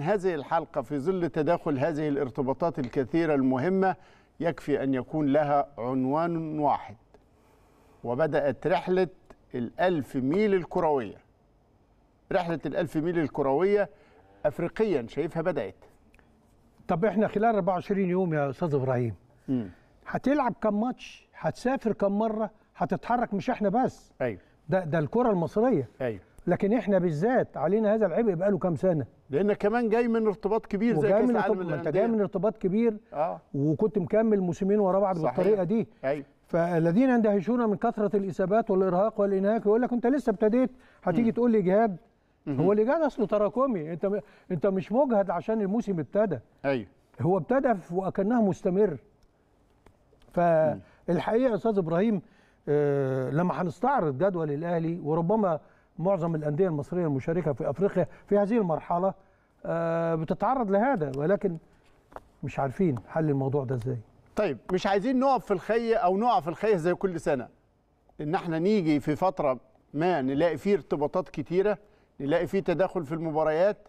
هذه الحلقة في ظل تداخل هذه الارتباطات الكثيرة المهمة يكفي أن يكون لها عنوان واحد وبدأت رحلة الألف ميل الكروية رحلة الألف ميل الكروية أفريقيا شايفها بدأت طب إحنا خلال 24 يوم يا أستاذ إبراهيم هتلعب كم ماتش هتسافر كم مرة هتتحرك مش إحنا بس أيوه ده ده الكرة المصرية أيوه لكن احنا بالذات علينا هذا العبء بقاله كام سنه لانك كمان جاي من ارتباط كبير زي كاس العالم انت جاي من ارتباط كبير آه. وكنت مكمل موسمين ورا بعض بالطريقه دي ايوه فالذين يندهشون من كثره الاصابات والارهاق والانهاك يقول لك انت لسه ابتديت هتيجي تقول لي اجهاد هو الاجهاد اصله تراكمي انت م... انت مش مجهد عشان الموسم ابتدى ايوه هو ابتدى وكانها مستمر فالحقيقه يا استاذ ابراهيم آه لما هنستعرض جدول الاهلي وربما معظم الانديه المصريه المشاركه في افريقيا في هذه المرحله آه، بتتعرض لهذا ولكن مش عارفين حل الموضوع ده ازاي طيب مش عايزين نقف في الخي او نقع في الخي زي كل سنه ان احنا نيجي في فتره ما نلاقي فيه ارتباطات كتيره نلاقي فيه تداخل في المباريات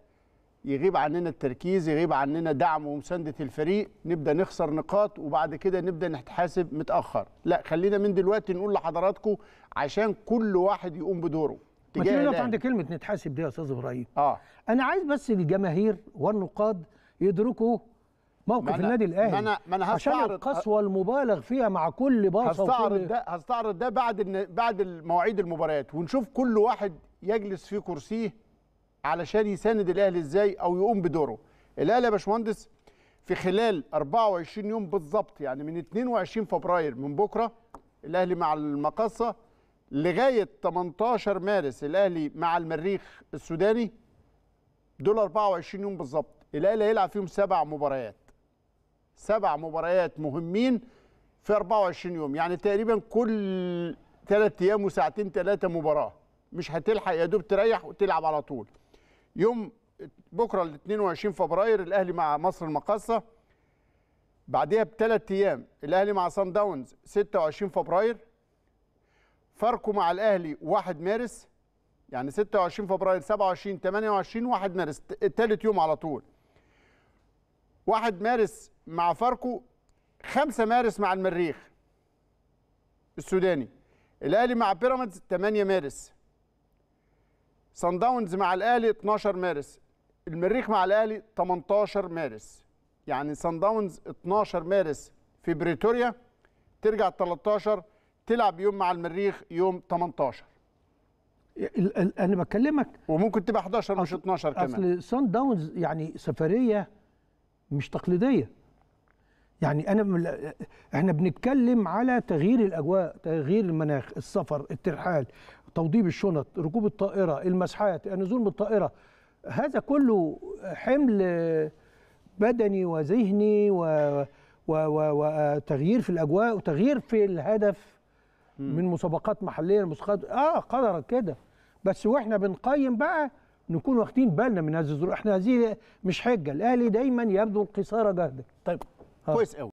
يغيب عننا التركيز يغيب عننا دعم ومسانده الفريق نبدا نخسر نقاط وبعد كده نبدا نتحاسب متاخر لا خلينا من دلوقتي نقول لحضراتكم عشان كل واحد يقوم بدوره ما تقف عند كلمه نتحاسب دي يا استاذ ابراهيم اه انا عايز بس الجماهير والنقاد يدركوا موقف النادي الاهلي ما انا ما انا عشان القسوه المبالغ فيها مع كل باصه هستعرض ده هستعرض ده بعد بعد مواعيد المباريات ونشوف كل واحد يجلس في كرسيه علشان يساند الاهلي ازاي او يقوم بدوره الاهلي يا باشمهندس في خلال 24 يوم بالظبط يعني من 22 فبراير من بكره الاهلي مع المقاصه لغايه 18 مارس الاهلي مع المريخ السوداني دول 24 يوم بالظبط الاهلي هيلعب فيهم سبع مباريات سبع مباريات مهمين في 24 يوم يعني تقريبا كل ثلاث ايام وساعتين ثلاثه مباراه مش هتلحق يا دوب تريح وتلعب على طول يوم بكره ال 22 فبراير الاهلي مع مصر المقاصه بعدها بثلاث ايام الاهلي مع سان داونز 26 فبراير فاركو مع الاهلي 1 مارس يعني 26 فبراير 27 28 1 مارس ثالث يوم على طول 1 مارس مع فاركو 5 مارس مع المريخ السوداني الاهلي مع بيراميدز 8 مارس سان داونز مع الاهلي 12 مارس المريخ مع الاهلي 18 مارس يعني سان داونز 12 مارس في بريتوريا ترجع 13 تلعب يوم مع المريخ يوم 18 انا بكلمك وممكن تبقى 11 مش 12 كمان اصل سان داونز يعني سفريه مش تقليديه يعني انا احنا بنتكلم على تغيير الاجواء تغيير المناخ السفر الترحال توضيب الشنط ركوب الطائره المسحات النزول من الطائره هذا كله حمل بدني وذهني و... و... و... وتغيير في الاجواء وتغيير في الهدف من مسابقات محليه لمسابقات اه قدرت كده بس واحنا بنقيم بقى نكون واخدين بالنا من هذه الظروف احنا هذه مش حجه الاهلي دايما يبذل قصارى جهده طيب آه. كويس قوي